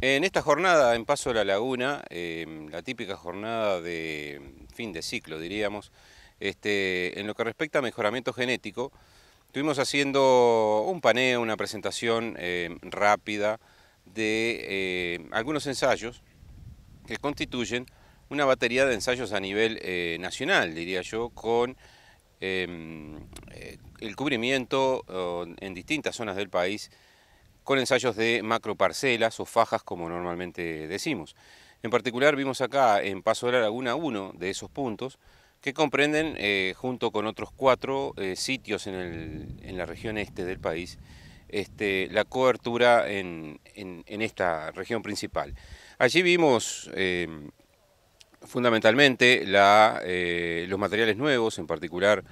En esta jornada en Paso de la Laguna, em, la típica jornada de fin de ciclo, diríamos, este, en lo que respecta a mejoramiento genético, estuvimos haciendo un paneo, una presentación em, rápida de em, algunos ensayos que constituyen una batería de ensayos a nivel eh, nacional, diría yo, con eh, el cubrimiento en distintas zonas del país con ensayos de macroparcelas o fajas, como normalmente decimos. En particular vimos acá en Paso de la Laguna uno de esos puntos, que comprenden, eh, junto con otros cuatro eh, sitios en, la región este del país, este, la cobertura en, esta región principal. Allí vimos em, fundamentalmente eh, los materiales nuevos, en particular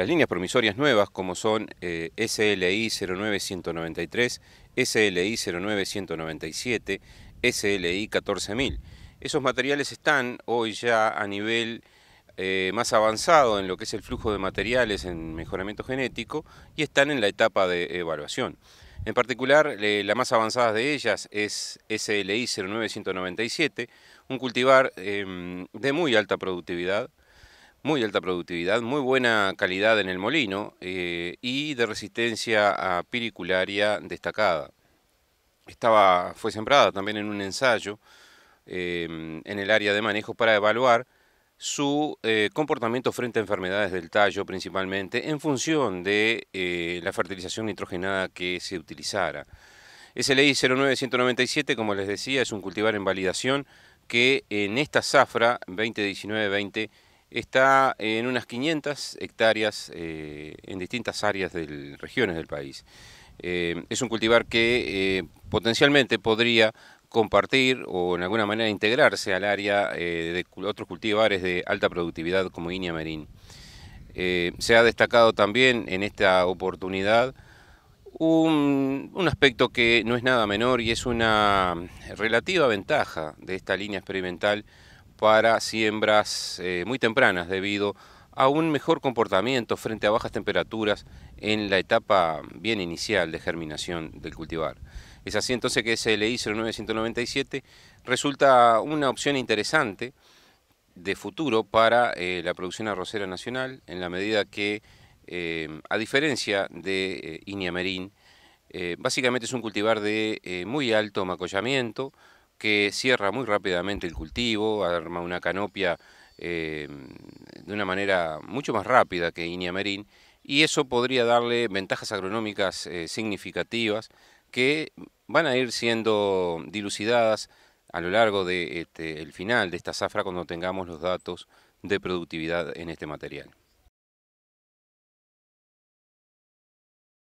las líneas promisorias nuevas, como son SLI 09193, SLI 09197, SLI 14000. Esos materiales están hoy ya a nivel eh, más avanzado en lo que es el flujo de materiales en mejoramiento genético y están en la etapa de evaluación. En particular, eh, la más avanzada de ellas es SLI 09197, un cultivar em, de muy alta productividad, muy alta productividad, muy buena calidad en el molino eh, y de resistencia a piricularia destacada. Estaba, fue sembrada también en un ensayo eh, en el área de manejo para evaluar su eh, comportamiento frente a enfermedades del tallo principalmente en función de la fertilización nitrogenada que se utilizara. SLI 09197, como les decía, es un cultivar en validación que en esta zafra 2019-20 está en unas 500 hectáreas eh, en distintas áreas de regiones del país. Eh, es un cultivar que eh, potencialmente podría compartir o en alguna manera integrarse al área de otros cultivares de alta productividad como Iña Merín. se ha destacado también en esta oportunidad un, aspecto que no es nada menor y es una relativa ventaja de esta línea experimental para siembras eh, muy tempranas debido a un mejor comportamiento frente a bajas temperaturas en la etapa bien inicial de germinación del cultivar. Es así entonces que SLI 0997 resulta una opción interesante de futuro para eh, la producción arrocera nacional en la medida que, eh, a diferencia de Iñamerín, básicamente es un cultivar de muy alto macollamiento, que cierra muy rápidamente el cultivo, arma una canopia eh, de una manera mucho más rápida que Iñamerín y eso podría darle ventajas agronómicas eh, significativas que van a ir siendo dilucidadas a lo largo del de, este, final de esta zafra cuando tengamos los datos de productividad en este material.